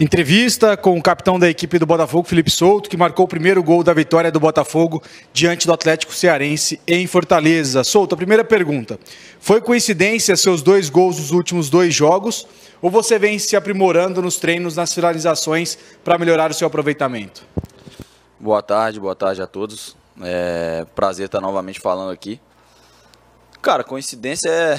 Entrevista com o capitão da equipe do Botafogo, Felipe Souto, que marcou o primeiro gol da vitória do Botafogo diante do Atlético Cearense em Fortaleza. Souto, a primeira pergunta: foi coincidência seus dois gols nos últimos dois jogos ou você vem se aprimorando nos treinos, nas finalizações para melhorar o seu aproveitamento? Boa tarde, boa tarde a todos. É prazer estar novamente falando aqui. Cara, coincidência é,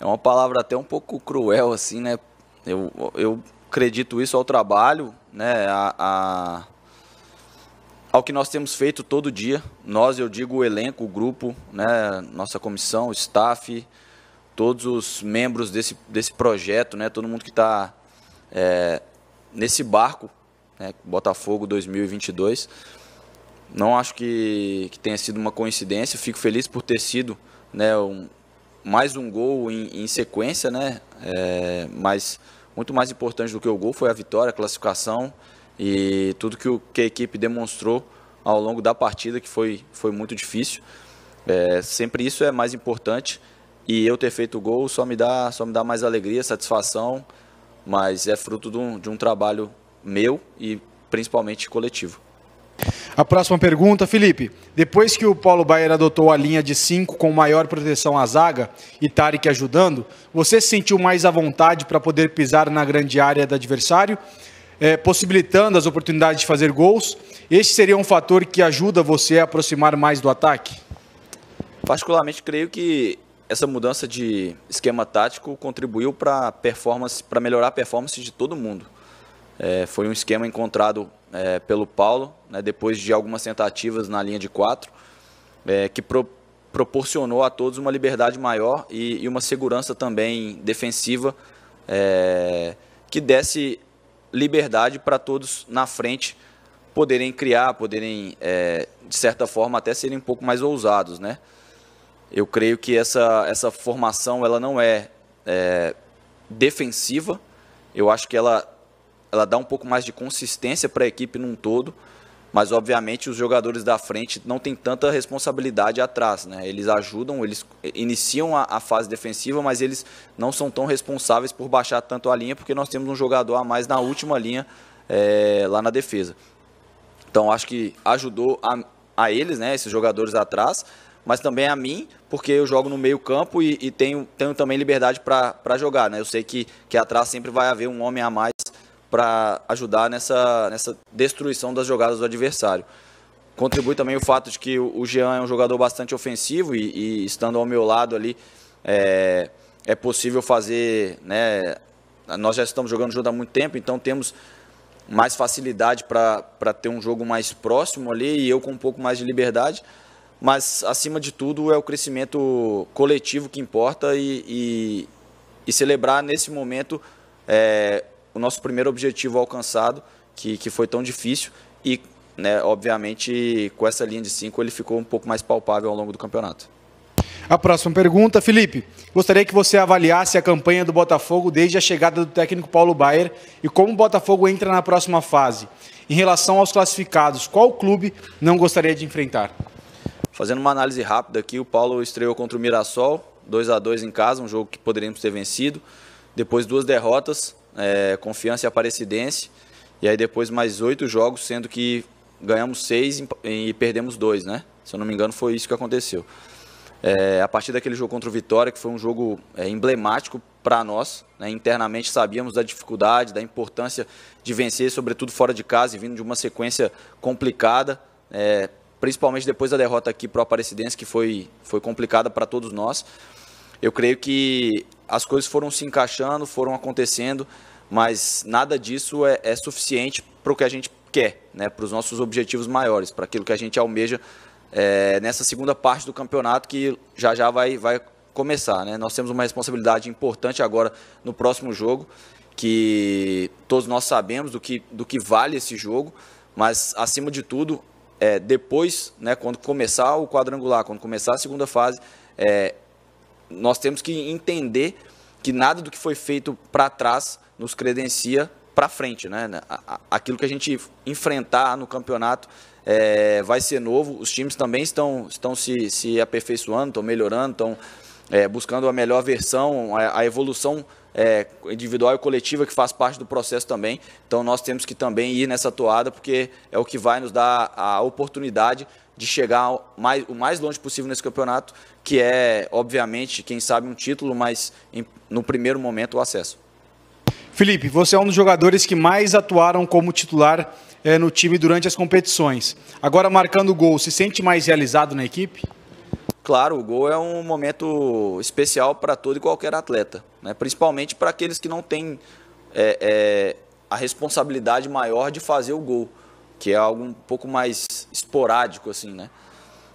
é uma palavra até um pouco cruel assim, né? Eu, eu acredito isso ao trabalho, né, a, a, ao que nós temos feito todo dia. Nós, eu digo o elenco, o grupo, né, nossa comissão, o staff, todos os membros desse, desse projeto, né, todo mundo que está é, nesse barco, né, Botafogo 2022. Não acho que, que tenha sido uma coincidência, fico feliz por ter sido né, um, mais um gol em, em sequência, né, é, mas muito mais importante do que o gol foi a vitória, a classificação e tudo que, o, que a equipe demonstrou ao longo da partida, que foi, foi muito difícil. É, sempre isso é mais importante e eu ter feito o gol só me dá, só me dá mais alegria, satisfação, mas é fruto de um, de um trabalho meu e principalmente coletivo. A próxima pergunta, Felipe. Depois que o Paulo Baier adotou a linha de 5 com maior proteção à zaga e Tarek ajudando, você se sentiu mais à vontade para poder pisar na grande área do adversário, é, possibilitando as oportunidades de fazer gols? Este seria um fator que ajuda você a aproximar mais do ataque? Particularmente, creio que essa mudança de esquema tático contribuiu para performance, para melhorar a performance de todo mundo. É, foi um esquema encontrado é, pelo Paulo, né, depois de algumas tentativas na linha de quatro, é, que pro, proporcionou a todos uma liberdade maior e, e uma segurança também defensiva é, que desse liberdade para todos na frente poderem criar, poderem, é, de certa forma, até serem um pouco mais ousados. Né? Eu creio que essa, essa formação ela não é, é defensiva, eu acho que ela ela dá um pouco mais de consistência para a equipe num todo, mas obviamente os jogadores da frente não têm tanta responsabilidade atrás, né? Eles ajudam, eles iniciam a, a, fase defensiva, mas eles não são tão responsáveis por baixar tanto a linha, porque nós temos um jogador a mais na última linha é, lá na defesa. Então acho que ajudou a, a eles, né? Esses jogadores atrás, mas também a mim, porque eu jogo no meio campo e, e tenho, tenho também liberdade para jogar. Né? Eu sei que, que atrás sempre vai haver um homem a mais para ajudar nessa, nessa destruição das jogadas do adversário. Contribui também o fato de que o Jean é um jogador bastante ofensivo e, e estando ao meu lado ali, é, é possível fazer. Né, nós já estamos jogando junto há muito tempo, então temos mais facilidade para ter um jogo mais próximo ali e eu com um pouco mais de liberdade. Mas, acima de tudo, é o crescimento coletivo que importa e, e, e celebrar nesse momento é, o nosso primeiro objetivo alcançado, que, que foi tão difícil, e, né, obviamente, com essa linha de cinco, ele ficou um pouco mais palpável ao longo do campeonato. A próxima pergunta, Felipe. Gostaria que você avaliasse a campanha do Botafogo desde a chegada do técnico Paulo Baier e como o Botafogo entra na próxima fase. Em relação aos classificados, qual clube não gostaria de enfrentar? Fazendo uma análise rápida aqui, o Paulo estreou contra o Mirassol, 2 a 2 em casa, um jogo que poderíamos ter vencido. Depois duas derrotas, é, Confiança e Aparecidense. E aí depois mais oito jogos, sendo que ganhamos seis e perdemos dois, né? Se eu não me engano, foi isso que aconteceu. É, a partir daquele jogo contra o Vitória, que foi um jogo é, emblemático para nós, né? internamente sabíamos da dificuldade, da importância de vencer, sobretudo fora de casa e vindo de uma sequência complicada, é, principalmente depois da derrota aqui para o Aparecidense, que foi, foi complicada para todos nós. Eu creio que as coisas foram se encaixando, foram acontecendo, mas nada disso é, é suficiente para o que a gente quer, né? para os nossos objetivos maiores, para aquilo que a gente almeja é, nessa segunda parte do campeonato que já já vai, vai começar. Né? Nós temos uma responsabilidade importante agora no próximo jogo, que todos nós sabemos do que, do que vale esse jogo, mas acima de tudo, é, depois, né, quando começar o quadrangular, quando começar a segunda fase, é, nós temos que entender que nada do que foi feito para trás nos credencia para frente, né? Aquilo que a gente enfrentar no campeonato é, vai ser novo. Os times também estão, estão se, se aperfeiçoando, estão melhorando, estão é, buscando a melhor versão, a, a evolução é, individual e coletiva que faz parte do processo também. Então nós temos que também ir nessa toada, porque é o que vai nos dar a oportunidade de chegar mais, o mais longe possível nesse campeonato, que é, obviamente, quem sabe um título, mas em, no primeiro momento o acesso. Felipe, você é um dos jogadores que mais atuaram como titular é, no time durante as competições. Agora marcando gol, se sente mais realizado na equipe? Claro, o gol é um momento especial para todo e qualquer atleta, né? principalmente para aqueles que não têm é, é, a responsabilidade maior de fazer o gol, que é algo um pouco mais esporádico, assim, né?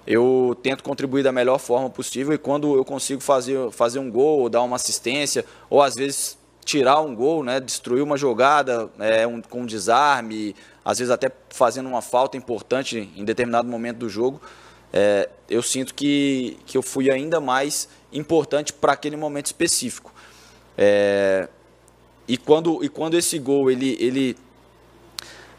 Eu tento contribuir da melhor forma possível e quando eu consigo fazer, fazer um gol, ou dar uma assistência, ou às vezes tirar um gol, né? Destruir uma jogada é, um, com um desarme, às vezes até fazendo uma falta importante em determinado momento do jogo é, eu sinto que, que eu fui ainda mais importante para aquele momento específico. É, e, quando, e quando esse gol ele, ele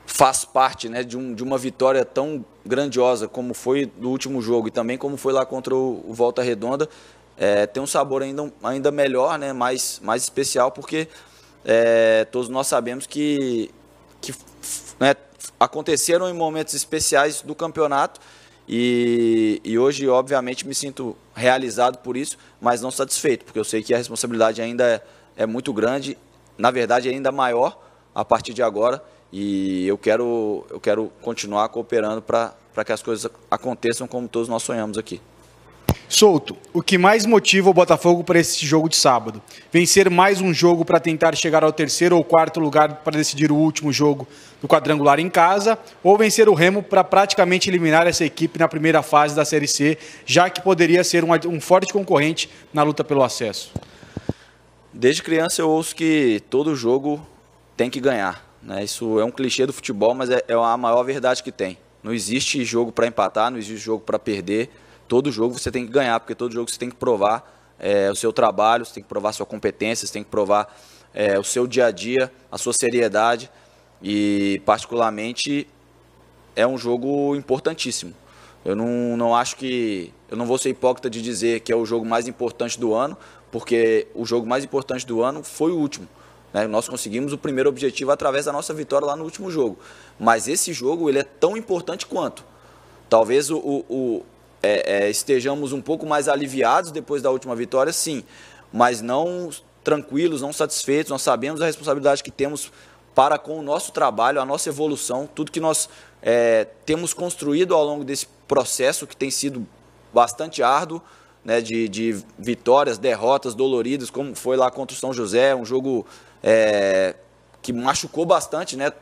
faz parte né, de, um, de uma vitória tão grandiosa como foi no último jogo e também como foi lá contra o, o Volta Redonda, é, tem um sabor ainda, ainda melhor, né, mais, mais especial, porque é, todos nós sabemos que, que né, aconteceram em momentos especiais do campeonato e, e hoje, obviamente, me sinto realizado por isso, mas não satisfeito, porque eu sei que a responsabilidade ainda é, é muito grande, na verdade, é ainda maior a partir de agora. E eu quero, eu quero continuar cooperando para que as coisas aconteçam como todos nós sonhamos aqui. Souto, o que mais motiva o Botafogo para esse jogo de sábado? Vencer mais um jogo para tentar chegar ao terceiro ou quarto lugar para decidir o último jogo do quadrangular em casa, ou vencer o Remo para praticamente eliminar essa equipe na primeira fase da Série C, já que poderia ser um, um forte concorrente na luta pelo acesso? Desde criança eu ouço que todo jogo tem que ganhar. Né? Isso é um clichê do futebol, mas é, é a maior verdade que tem. Não existe jogo para empatar, não existe jogo para perder Todo jogo você tem que ganhar, porque todo jogo você tem que provar é, o seu trabalho, você tem que provar a sua competência, você tem que provar é, o seu dia a dia, a sua seriedade. E, particularmente, é um jogo importantíssimo. Eu não, não acho que. Eu não vou ser hipócrita de dizer que é o jogo mais importante do ano, porque o jogo mais importante do ano foi o último. Né? Nós conseguimos o primeiro objetivo através da nossa vitória lá no último jogo. Mas esse jogo ele é tão importante quanto. Talvez o, o, é, é, estejamos um pouco mais aliviados depois da última vitória, sim, mas não tranquilos, não satisfeitos. Nós sabemos a responsabilidade que temos para com o nosso trabalho, a nossa evolução, tudo que nós é, temos construído ao longo desse processo que tem sido bastante árduo, né, de, de vitórias, derrotas doloridas, como foi lá contra o São José, um jogo é, que machucou bastante, né,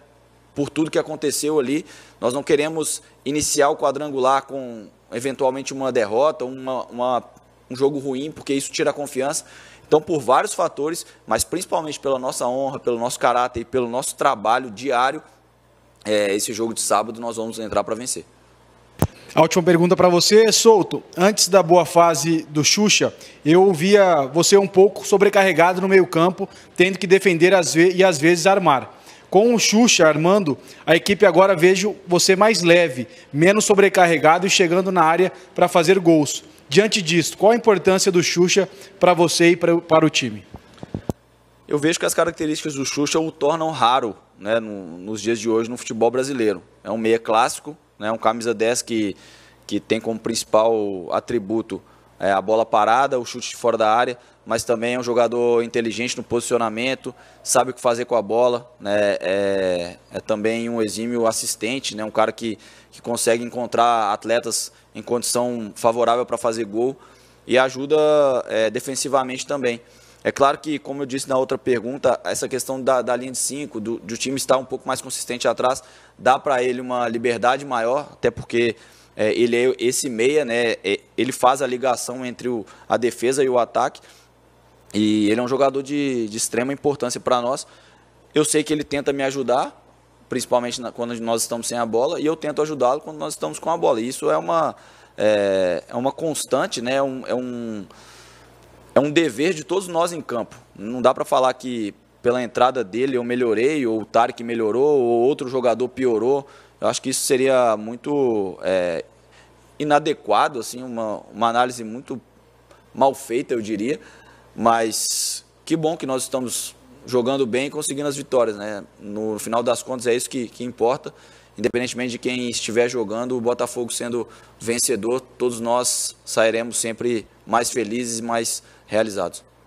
por tudo que aconteceu ali. Nós não queremos iniciar o quadrangular com eventualmente uma derrota, uma, uma, um jogo ruim, porque isso tira a confiança. Então, por vários fatores, mas principalmente pela nossa honra, pelo nosso caráter e pelo nosso trabalho diário, é, esse jogo de sábado nós vamos entrar para vencer. A última pergunta para você, Souto. Antes da boa fase do Xuxa, eu ouvia você um pouco sobrecarregado no meio-campo, tendo que defender às e às vezes armar. Com o Xuxa armando, a equipe agora vejo você mais leve, menos sobrecarregado e chegando na área para fazer gols. Diante disso, qual a importância do Xuxa para você e pra, para o time? Eu vejo que as características do Xuxa o tornam raro né, no, nos dias de hoje no futebol brasileiro. É um meia clássico, né, um camisa 10 que, que tem como principal atributo é, a bola parada, o chute de fora da área, mas também é um jogador inteligente no posicionamento, sabe o que fazer com a bola, né? é, é também um exímio assistente, né? um cara que, que consegue encontrar atletas em condição favorável para fazer gol e ajuda é, defensivamente também. É claro que, como eu disse na outra pergunta, essa questão da, da linha de 5, do, do, time estar um pouco mais consistente atrás, dá para ele uma liberdade maior, até porque é, ele é esse meia, né? É, ele faz a ligação entre o, a defesa e o ataque. E ele é um jogador de, de extrema importância para nós. Eu sei que ele tenta me ajudar, principalmente na, quando nós estamos sem a bola, e eu tento ajudá-lo quando nós estamos com a bola. E isso é uma, é, é uma constante, né? É um, é, um, é um dever de todos nós em campo. Não dá para falar que pela entrada dele eu melhorei, ou o Tarek melhorou, ou outro jogador piorou. Eu acho que isso seria muito é, inadequado, assim, uma, uma análise muito mal feita, eu diria. Mas que bom que nós estamos jogando bem e conseguindo as vitórias, né? No final das contas é isso que, que importa. Independentemente de quem estiver jogando, o Botafogo sendo vencedor, todos nós sairemos sempre mais felizes e mais realizados.